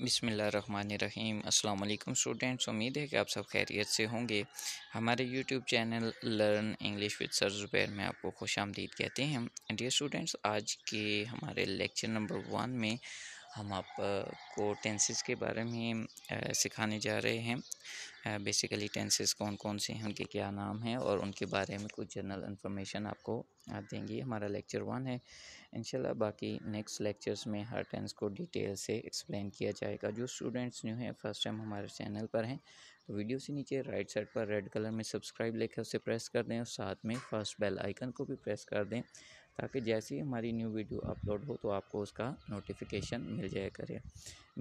बसमीम अल्लाम स्टूडेंट्स उम्मीद है कि आप सब खैरियत से होंगे हमारे YouTube channel learn English with sir Zubair में आपको खुश आमदीद कहते हैं डियर स्टूडेंट्स आज के हमारे लेक्चर नंबर वन में हम आप को टेंसेस के बारे में सिखाने जा रहे हैं बेसिकली टेंसेस कौन कौन से हैं उनके क्या नाम हैं और उनके बारे में कुछ जनरल इन्फॉर्मेशन आपको देंगे हमारा लेक्चर वन है इंशाल्लाह बाकी नेक्स्ट लेक्चर्स में हर टेंस को डिटेल से एक्सप्लेन किया जाएगा जो स्टूडेंट्स न्यू हैं फर्स्ट टाइम हमारे चैनल पर हैं तो वीडियो से नीचे राइट साइड पर रेड कलर में सब्सक्राइब लेकर उसे प्रेस कर दें और साथ में फर्स्ट बेल आइकन को भी प्रेस कर दें ताकि जैसे ही हमारी न्यू वीडियो अपलोड हो तो आपको उसका नोटिफिकेशन मिल जाया करे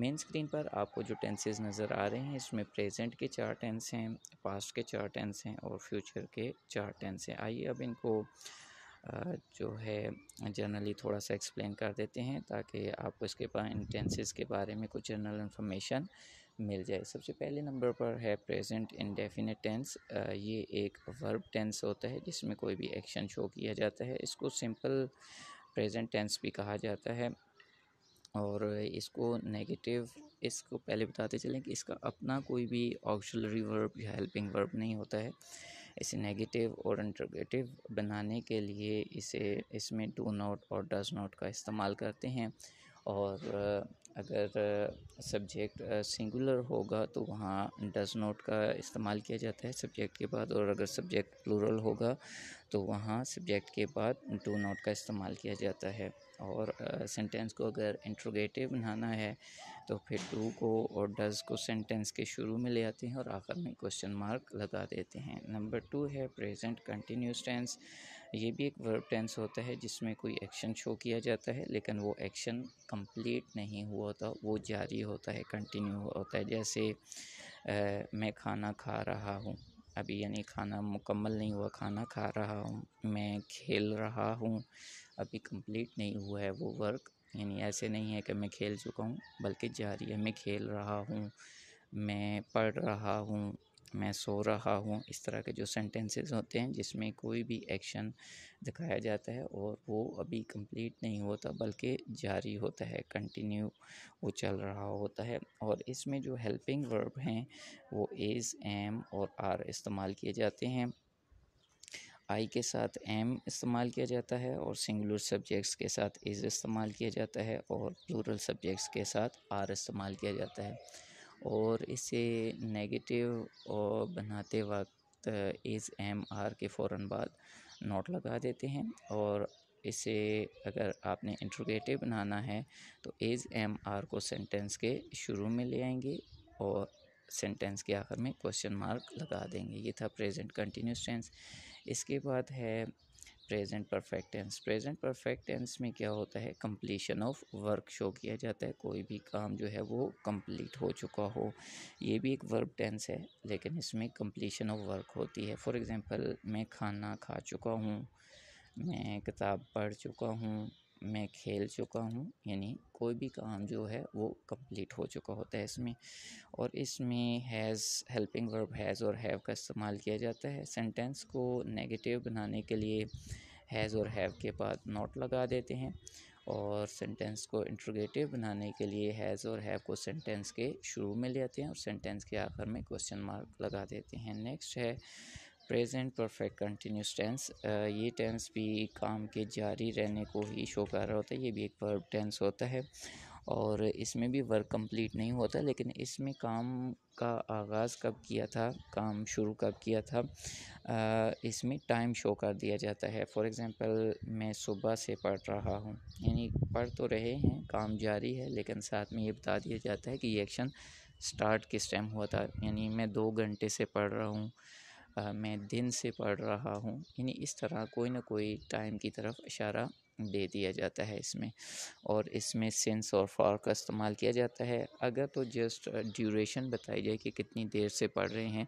मेन स्क्रीन पर आपको जो टेंसेज नज़र आ रहे हैं इसमें प्रेजेंट के चार टेंस हैं पास्ट के चार टेंस हैं और फ्यूचर के चार टेंस हैं आइए अब इनको जो है जनरली थोड़ा सा एक्सप्लेन कर देते हैं ताकि आपको इसके इन टेंसेज के बारे में कुछ जनरल इन्फॉर्मेशन मिल जाए सबसे पहले नंबर पर है प्रेजेंट डेफिनेट टेंस ये एक वर्ब टेंस होता है जिसमें कोई भी एक्शन शो किया जाता है इसको सिंपल प्रेजेंट टेंस भी कहा जाता है और इसको नेगेटिव इसको पहले बताते चलें कि इसका अपना कोई भी ऑक्शलरी वर्ब या हेल्पिंग वर्ब नहीं होता है इसे नेगेटिव और इंटरगेटिव बनाने के लिए इसे इसमें डू नॉट और डज नॉट का इस्तेमाल करते हैं और अगर सब्जेक्ट सिंगुलर होगा तो वहाँ डज नॉट का इस्तेमाल किया जाता है सब्जेक्ट के बाद और अगर सब्जेक्ट प्लूरल होगा तो वहाँ सब्जेक्ट के बाद डू नॉट का इस्तेमाल किया जाता है और सेंटेंस को अगर इंट्रोगेटिव बनाना है तो फिर डू को और डज को सेंटेंस के शुरू में ले आते हैं और आखिर में क्वेश्चन मार्क लगा देते हैं नंबर टू है प्रेजेंट कंटिन्यूस टेंस ये भी एक वर्ब टेंस होता है जिसमें कोई एक्शन शो किया जाता है लेकिन वो एक्शन कंप्लीट नहीं हुआ होता वो जारी होता है कंटिन्यू होता है जैसे आ, मैं खाना खा रहा हूँ अभी यानी खाना मुकम्मल नहीं हुआ खाना खा रहा हूँ मैं खेल रहा हूँ अभी कंप्लीट नहीं हुआ है वो वर्क यानी ऐसे नहीं है कि मैं खेल चुका हूँ बल्कि जारी है मैं खेल रहा हूँ मैं पढ़ रहा हूँ मैं सो रहा हूँ इस तरह के जो सेंटेंसेस होते हैं जिसमें कोई भी एक्शन दिखाया जाता है और वो अभी कंप्लीट नहीं होता बल्कि जारी होता है कंटिन्यू वो चल रहा होता है और इसमें जो हेल्पिंग वर्ब हैं वो एज़ एम और आर इस्तेमाल किए जाते हैं आई के साथ एम इस्तेमाल किया जाता है और सिंगुलर सब्जेक्ट्स के साथ इज़ इस्तेमाल किया जाता है और प्लूरल सब्जेक्ट्स के साथ आर इस्तेमाल किया जाता है और इसे नेगेटिव और बनाते वक्त इस एम आर के फ़ौर बाद नोट लगा देते हैं और इसे अगर आपने इंट्रोगेटिव बनाना है तो इज़ एम आर को सेंटेंस के शुरू में ले आएंगे और सेंटेंस के आखिर में क्वेश्चन मार्क लगा देंगे ये था प्रेजेंट कंटिन्यूस टेंस इसके बाद है present perfect tense present perfect tense में क्या होता है कम्प्लीशन ऑफ वर्क शो किया जाता है कोई भी काम जो है वो कम्प्लीट हो चुका हो ये भी एक वर्ब टेंस है लेकिन इसमें कम्प्लीशन ऑफ वर्क होती है फॉर एग्ज़ाम्पल मैं खाना खा चुका हूँ मैं किताब पढ़ चुका हूँ मैं खेल चुका हूँ यानी कोई भी काम जो है वो कंप्लीट हो चुका होता है इसमें और इसमें हैज़ हेल्पिंग वर्ब हैज़ और हैव का इस्तेमाल किया जाता है सेंटेंस को नेगेटिव बनाने के लिए हैज़ और हैव के बाद नॉट लगा देते हैं और सेंटेंस को इंट्रोगेटिव बनाने के लिए हैज़ और हैव को सेंटेंस के शुरू में ले आते हैं और सेंटेंस के आखिर में क्वेश्चन मार्क लगा देते हैं नेक्स्ट है प्रेजेंट परफेक्ट कंटिन्यूस टेंस ये टेंस भी काम के जारी रहने को ही शो कर रहा होता है ये भी एक वर्ब टेंस होता है और इसमें भी वर्क कंप्लीट नहीं होता लेकिन इसमें काम का आगाज़ कब किया था काम शुरू कब किया था आ, इसमें टाइम शो कर दिया जाता है फॉर एग्ज़ाम्पल मैं सुबह से पढ़ रहा हूँ यानी पढ़ तो रहे हैं काम जारी है लेकिन साथ में ये बता दिया जाता है कि ये एक्शन स्टार्ट किस टाइम हुआ था यानी मैं दो घंटे से पढ़ रहा हूँ मैं दिन से पढ़ रहा हूँ यानी इस तरह कोई ना कोई टाइम की तरफ इशारा दे दिया जाता है इसमें और इसमें सेंस और फॉर का इस्तेमाल किया जाता है अगर तो जस्ट ड्यूरेशन बताई जाए कि कितनी देर से पढ़ रहे हैं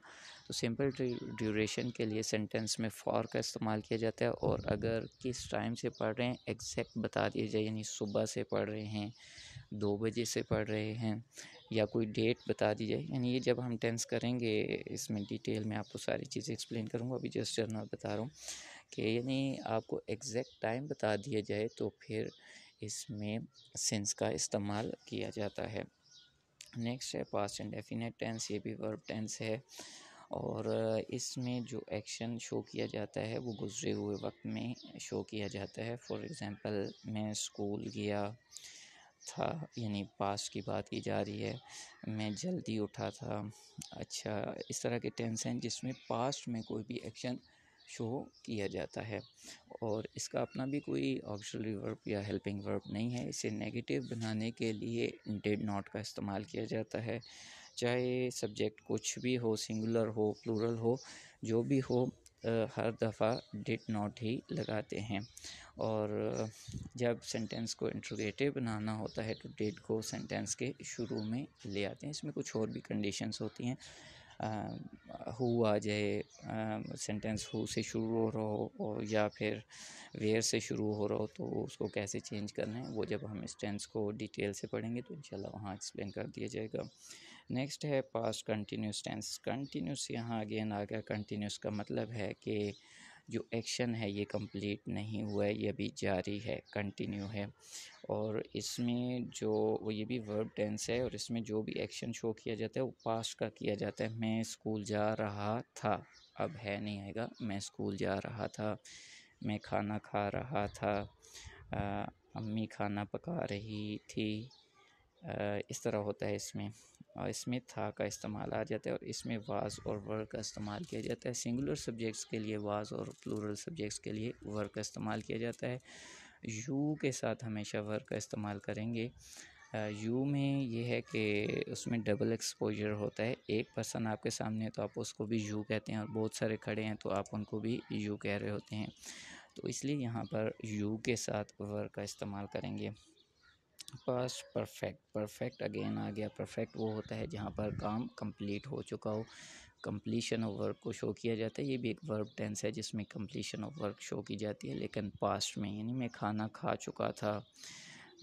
तो सिंपल ड्यूरेशन के लिए सेंटेंस में फॉर का इस्तेमाल किया जाता है और अगर किस टाइम से पढ़ रहे हैं एग्जैक्ट बता दिया जाए यानी सुबह से पढ़ रहे हैं दो बजे से पढ़ रहे हैं या कोई डेट बता दी जाए यानी ये जब हम टेंस करेंगे इसमें डिटेल में आपको सारी चीज़ें एक्सप्लेन करूँगा अभी जस्ट जर्नल बता रहा हूँ कि यानी आपको एग्जैक्ट टाइम बता दिया जाए तो फिर इसमें सेंस का इस्तेमाल किया जाता है नेक्स्ट है पास्ट एंड डेफिनेट टेंस ये भी वर्ब टेंस है और इसमें जो एक्शन शो किया जाता है वो गुजरे हुए वक्त में शो किया जाता है फॉर एग्ज़ाम्पल मैं स्कूल गया था यानी पास की बात की जा रही है मैं जल्दी उठा था अच्छा इस तरह के हैं जिसमें पास्ट में कोई भी एक्शन शो किया जाता है और इसका अपना भी कोई ऑक्सलरी वर्ब या हेल्पिंग वर्ब नहीं है इसे नेगेटिव बनाने के लिए डेड नॉट का इस्तेमाल किया जाता है चाहे सब्जेक्ट कुछ भी हो सिंगुलर हो प्लूरल हो जो भी हो आ, हर दफ़ा डिड नॉट ही लगाते हैं और जब सेंटेंस को इंट्रोगेटिव बनाना होता है तो डेट को सेंटेंस के शुरू में ले आते हैं इसमें कुछ और भी कंडीशंस होती हैं हु आ जाए सेंटेंस हु से शुरू हो रहा हो और या फिर वेयर से शुरू हो रहा हो तो उसको कैसे चेंज करना है वो जब हम इस टेंस को डिटेल से पढ़ेंगे तो इंशाल्लाह वहाँ एक्सप्लेन कर दिया जाएगा नेक्स्ट है पास्ट कंटिन्यूस टेंस कंटिन्यूस यहाँ अगेन आ गया कंटिन्यूस का मतलब है कि जो एक्शन है ये कंप्लीट नहीं हुआ है ये अभी जारी है कंटिन्यू है और इसमें जो वो ये भी वर्ब टेंस है और इसमें जो भी एक्शन शो किया जाता है वो पास्ट का किया जाता है मैं स्कूल जा रहा था अब है नहीं आएगा मैं स्कूल जा रहा था मैं खाना खा रहा था आ, अम्मी खाना पका रही थी आ, इस तरह होता है इसमें और इसमें था का इस्तेमाल आ जाता है और इसमें वाज और वर का इस्तेमाल किया जाता है सिंगुलर सब्जेक्ट्स के लिए वाज और प्लूरल सब्जेक्ट्स के लिए वर का इस्तेमाल किया जाता है यू के साथ हमेशा वर का इस्तेमाल करेंगे यू में ये है कि उसमें डबल एक्सपोजर होता है एक पर्सन आपके सामने है तो आप उसको भी यू कहते हैं और बहुत सारे खड़े हैं तो आप उनको भी यू कह रहे होते हैं तो इसलिए यहाँ पर यू के साथ वर का इस्तेमाल करेंगे पास परफेक्ट परफेक्ट अगेन आ गया परफेक्ट वो होता है जहाँ पर काम कंप्लीट हो चुका हो कंप्लीशन ऑफ वर्क को शो किया जाता है ये भी एक वर्ब टेंस है जिसमें कंप्लीशन ऑफ वर्क शो की जाती है लेकिन पास्ट में यानी मैं खाना खा चुका था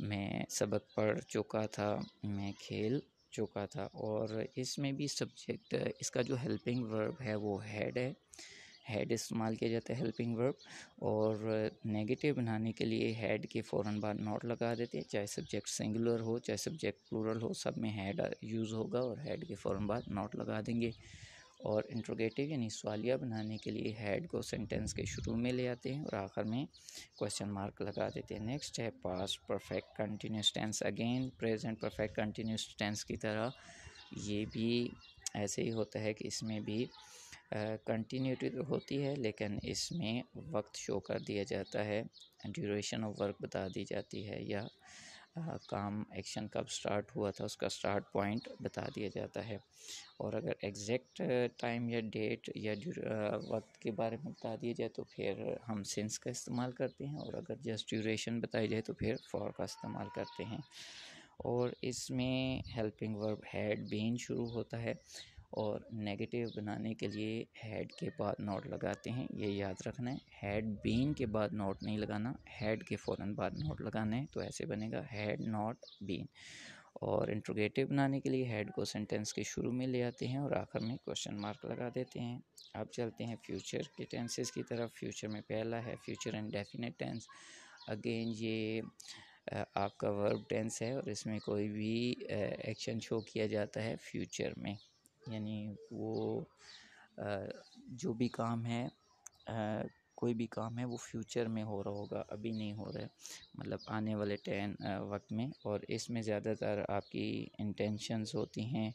मैं सबक पढ़ चुका था मैं खेल चुका था और इसमें भी सब्जेक्ट इसका जो हेल्पिंग वर्ब है वो हेड है हेड इस्तेमाल किया जाता है हेल्पिंग वर्ब और नेगेटिव बनाने के लिए हेड के फ़ौर बाद नॉट लगा देते हैं चाहे सब्जेक्ट सिंगुलर हो चाहे सब्जेक्ट प्लूरल हो सब में हैड यूज़ होगा और हेड के फ़ौर बाद नॉट लगा देंगे और इंट्रोगेटिव यानी सवालिया बनाने के लिए हेड को सेंटेंस के शुरू में ले आते हैं और आखिर में क्वेश्चन मार्क लगा देते हैं नेक्स्ट है past perfect continuous tense again present perfect continuous tense की तरह ये भी ऐसे ही होता है कि इसमें भी कंटिन्यूटी तो होती है लेकिन इसमें वक्त शो कर दिया जाता है ड्यूरेशन ऑफ वर्क बता दी जाती है या आ, काम एक्शन कब स्टार्ट हुआ था उसका स्टार्ट पॉइंट बता दिया जाता है और अगर एग्जैक्ट टाइम या डेट या वक्त के बारे में बता दिया जाए तो फिर हम सेंस का इस्तेमाल करते हैं और अगर जस्ट ड्यूरेशन बताई जाए तो फिर फॉर का इस्तेमाल करते हैं और इसमें हेल्पिंग वर्ब हैड बीन शुरू होता है और नेगेटिव बनाने के लिए हेड के बाद नोट लगाते हैं ये याद रखना है हेड बीन के बाद नोट नहीं लगाना हेड के फ़ौर बाद नोट लगाना है तो ऐसे बनेगा हेड नोट बीन और इंट्रोगेटिव बनाने के लिए हेड को सेंटेंस के शुरू में ले आते हैं और आखिर में क्वेश्चन मार्क लगा देते हैं अब चलते हैं फ्यूचर के टेंसेस की तरफ फ्यूचर में पहला है future indefinite tense again ये आपका वर्ब टेंस है और इसमें कोई भी एक्शन शो किया जाता है फ्यूचर में यानी वो जो भी काम है कोई भी काम है वो फ्यूचर में हो रहा होगा अभी नहीं हो रहा है मतलब आने वाले टेन वक्त में और इसमें ज़्यादातर आपकी इंटेंशंस होती हैं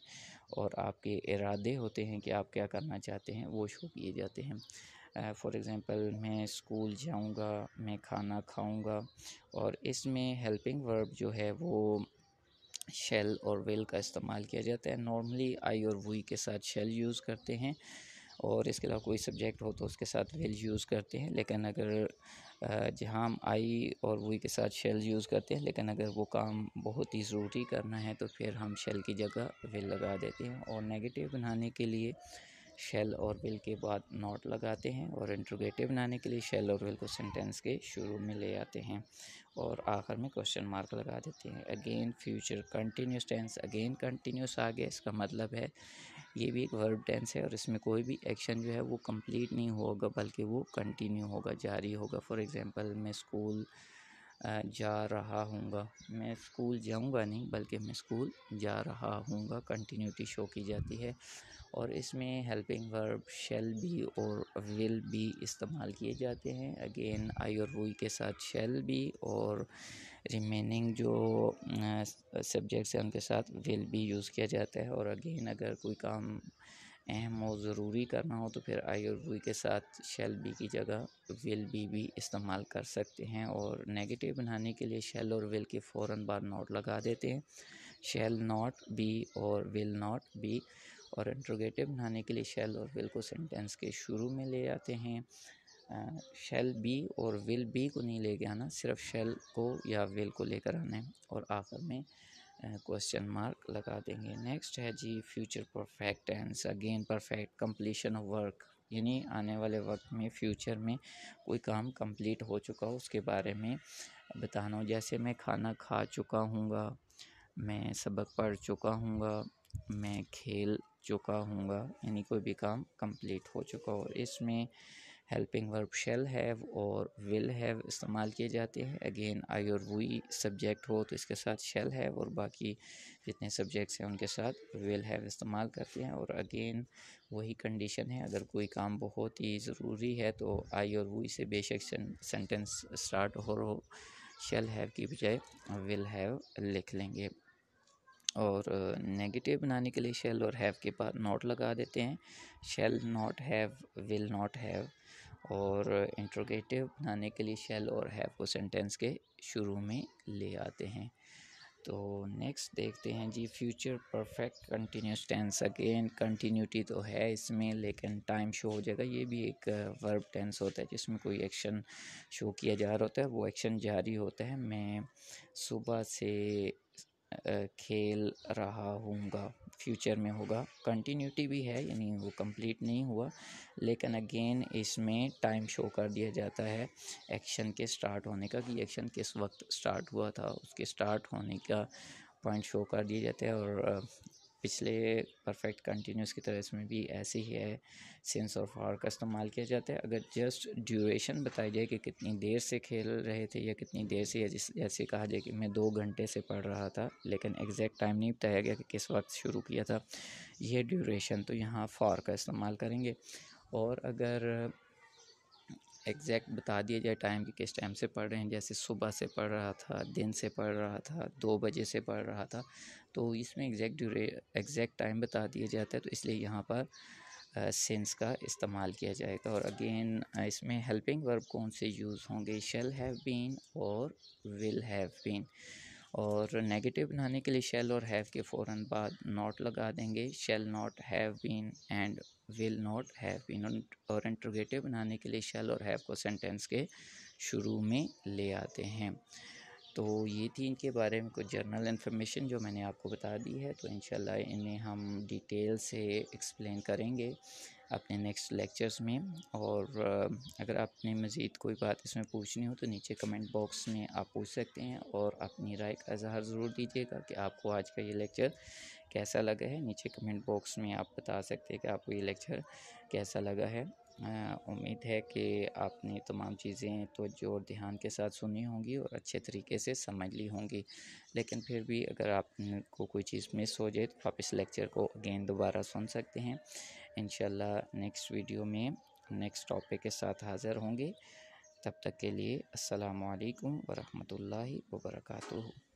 और आपके इरादे होते हैं कि आप क्या करना चाहते हैं वो शो किए जाते हैं फॉर एग्ज़ाम्पल मैं स्कूल जाऊँगा मैं खाना खाऊँगा और इसमें हेल्पिंग वर्ब जो है वो शेल और वेल का इस्तेमाल किया जाता है नॉर्मली आई और वी के साथ शेल यूज़ करते हैं और इसके अलावा कोई सब्जेक्ट हो तो उसके साथ वेल यूज़ करते हैं लेकिन अगर जहाँ हम आई और वी के साथ शेल यूज़ करते हैं लेकिन अगर वो काम बहुत ही ज़रूरी करना है तो फिर हम शेल की जगह वेल लगा देते हैं और नेगेटिव बनाने के लिए शेल और विल के बाद नॉट लगाते हैं और इंट्रोगेटिव बनाने के लिए शेल और विल को सेंटेंस के शुरू में ले आते हैं और आखिर में क्वेश्चन मार्क लगा देते हैं again future continuous tense again continuous आ गया इसका मतलब है ये भी एक वर्ब टेंस है और इसमें कोई भी एक्शन जो है वो कंप्लीट नहीं होगा बल्कि वो कंटिन्यू होगा जारी होगा फॉर एग्जांपल मैं स्कूल जा रहा हूँगा मैं स्कूल जाऊँगा नहीं बल्कि मैं स्कूल जा रहा हूँगा कंटिन्यूटी शो की जाती है और इसमें हेल्पिंग वर्ब शेल भी और विल भी इस्तेमाल किए जाते हैं अगेन आई और वुई के साथ शेल भी और रिमेनिंग जो सब्जेक्ट्स हैं उनके साथ विल भी यूज़ किया जाता है और अगेन अगर कोई काम अहम और ज़रूरी करना हो तो फिर आई और वी के साथ शेल बी की जगह विल बी भी इस्तेमाल कर सकते हैं और नेगेटिव बनाने के लिए शेल और विल के फ़ौर बार नॉट लगा देते हैं शेल नॉट बी और विल नॉट बी और इंट्रोगेटिव बनाने के लिए शेल और विल को सेंटेंस के शुरू में ले आते हैं शेल बी और विल बी को नहीं लेके आना सिर्फ शेल को या विल को लेकर आना है और आखिर में क्वेश्चन मार्क लगा देंगे नेक्स्ट है जी future perfect tense again perfect completion of work यानी आने वाले वक्त में फ्यूचर में कोई काम कंप्लीट हो चुका हो उसके बारे में बताना हो जैसे मैं खाना खा चुका हूँगा मैं सबक पढ़ चुका हूँगा मैं खेल चुका हूँगा यानी कोई भी काम कंप्लीट हो चुका हो इसमें हेल्पिंग वर्ब शेल हैव और विल हैव इस्तेमाल किए जाते हैं अगेन आई और वी सब्जेक्ट हो तो इसके साथ शेल हैव और बाकी जितने सब्जेक्ट्स हैं उनके साथ विल हैव इस्तेमाल करते हैं और अगेन वही कंडीशन है अगर कोई काम बहुत ही ज़रूरी है तो आई और वी से बेशक सेंटेंस स्टार्ट हो रो शेल हैव की बजाय विल हैव लिख लेंगे और नेगेटिव बनाने के लिए शेल और हैव के बाद नॉट लगा देते हैं shall not have will not have और इंट्रोगेटिव बनाने के लिए शेल और हैव को सेंटेंस के शुरू में ले आते हैं तो नेक्स्ट देखते हैं जी future perfect continuous tense again continuity तो है इसमें लेकिन टाइम शो हो जाएगा ये भी एक वर्ब टेंस होता है जिसमें कोई एक्शन शो किया जा रहा होता है वो एक्शन जारी होता है मैं सुबह से खेल रहा हूँगा फ्यूचर में होगा कंटिन्यूटी भी है यानी वो कंप्लीट नहीं हुआ लेकिन अगेन इसमें टाइम शो कर दिया जाता है एक्शन के स्टार्ट होने का कि एक्शन किस वक्त स्टार्ट हुआ था उसके स्टार्ट होने का पॉइंट शो कर दिया जाता है और पिछले परफेक्ट कंटिन्यूस की तरह इसमें भी ऐसे ही है सेंस और फार का इस्तेमाल किया जाता है अगर जस्ट ड्यूरेशन बताई जाए कि कितनी देर से खेल रहे थे या कितनी देर से या जिस जैसे कहा जाए कि मैं दो घंटे से पढ़ रहा था लेकिन एग्जैक्ट टाइम नहीं बताया गया कि किस वक्त शुरू किया था यह ड्यूरेशन तो यहाँ फार का इस्तेमाल करेंगे और अगर एग्जैक्ट बता दिया जाए टाइम कि किस टाइम से पढ़ रहे हैं जैसे सुबह से पढ़ रहा था दिन से पढ़ रहा था दो बजे से पढ़ रहा था तो इसमें एग्जैक्ट ड्यूरे एग्जैक्ट टाइम बता दिया जाता है तो इसलिए यहाँ पर सेंस का इस्तेमाल किया जाएगा और अगेन इसमें हेल्पिंग वर्ब कौन से यूज़ होंगे शेल हैव बीन और विल हैव बीन और नेगेटिव बनाने के लिए शेल और हैव के फ़ौर बाद नॉट लगा देंगे shall not have been and will not have और इंट्रोगेटिव बनाने के लिए शेल और हैव को सेंटेंस के शुरू में ले आते हैं तो ये थी इनके बारे में कुछ जर्नल इन्फॉर्मेशन जो मैंने आपको बता दी है तो इनशाला इन्हें हम डिटेल से एक्सप्लेन करेंगे अपने नेक्स्ट लेक्चर्स में और अगर आपने मज़ीद कोई बात इसमें पूछनी हो तो नीचे कमेंट बॉक्स में आप पूछ सकते हैं और अपनी राय का इजहार ज़रूर दीजिएगा कि आपको आज का ये लेक्चर कैसा लगा है नीचे कमेंट बॉक्स में आप बता सकते हैं कि आपको ये लेक्चर कैसा लगा है उम्मीद है कि आपने तमाम चीज़ें तो जोर ध्यान के साथ सुनी होंगी और अच्छे तरीके से समझ ली होंगी लेकिन फिर भी अगर आपको कोई चीज़ मिस हो जाए तो आप इस लेक्चर को अगेन दोबारा सुन सकते हैं इन नेक्स्ट वीडियो में नेक्स्ट टॉपिक के साथ हाज़िर होंगे तब तक के लिए असलकम वरहमल वर्का